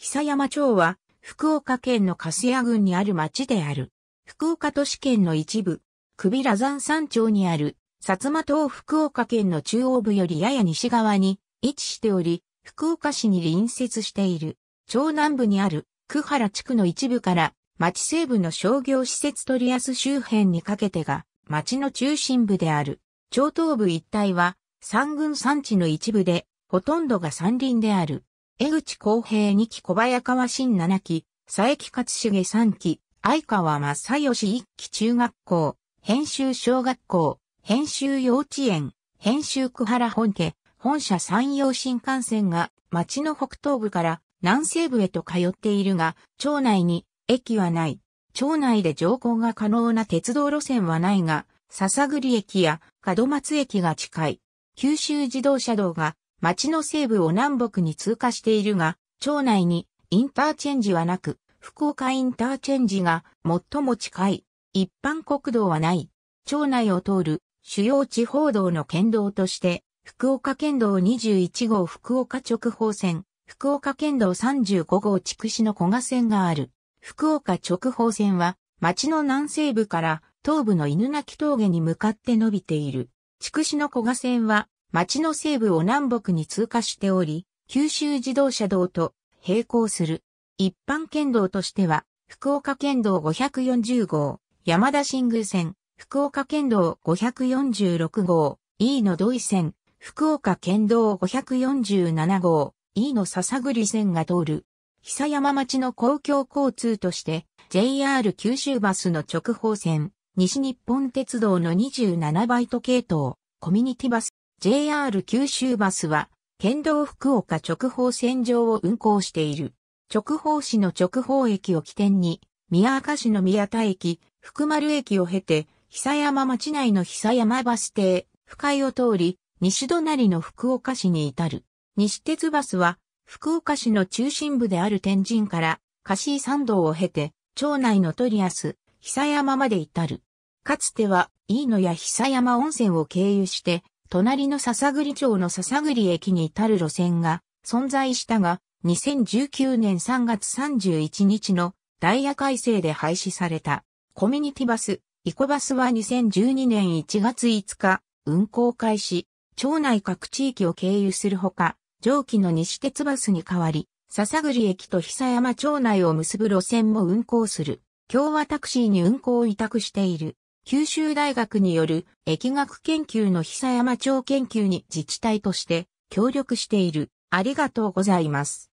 久山町は、福岡県の粕屋郡にある町である。福岡都市圏の一部、首羅山山町にある、薩摩島福岡県の中央部よりやや西側に位置しており、福岡市に隣接している。町南部にある、久原地区の一部から、町西部の商業施設取安周辺にかけてが、町の中心部である。町東部一帯は、山軍山地の一部で、ほとんどが山林である。江口公平2期小早川新7期、佐伯勝重3期、相川正義1期中学校、編集小学校、編集幼稚園、編集久原本家、本社山陽新幹線が町の北東部から南西部へと通っているが、町内に駅はない。町内で乗降が可能な鉄道路線はないが、笹栗駅や門松駅が近い。九州自動車道が町の西部を南北に通過しているが、町内にインターチェンジはなく、福岡インターチェンジが最も近い。一般国道はない。町内を通る主要地方道の県道として、福岡県道21号福岡直方線、福岡県道35号筑紫の古賀線がある。福岡直方線は、町の南西部から東部の犬鳴峠に向かって伸びている。筑紫の古賀線は、町の西部を南北に通過しており、九州自動車道と並行する。一般県道としては、福岡県道540号、山田新宮線、福岡県道546号、E の土井線、福岡県道547号、E の笹栗線が通る。久山町の公共交通として、JR 九州バスの直方線、西日本鉄道の27バイト系統、コミュニティバス JR 九州バスは、県道福岡直方線上を運行している。直方市の直方駅を起点に、宮赤市の宮田駅、福丸駅を経て、久山町内の久山バス停、深井を通り、西隣の福岡市に至る。西鉄バスは、福岡市の中心部である天神から、貸井山道を経て、町内のトリアス、久山まで至る。かつては、飯野や久山温泉を経由して、隣の笹栗町の笹栗駅に至る路線が存在したが、2019年3月31日のダイヤ改正で廃止されたコミュニティバス、イコバスは2012年1月5日運行開始、町内各地域を経由するほか、上記の西鉄バスに代わり、笹栗駅と久山町内を結ぶ路線も運行する、今日はタクシーに運行を委託している。九州大学による疫学研究の久山町研究に自治体として協力している。ありがとうございます。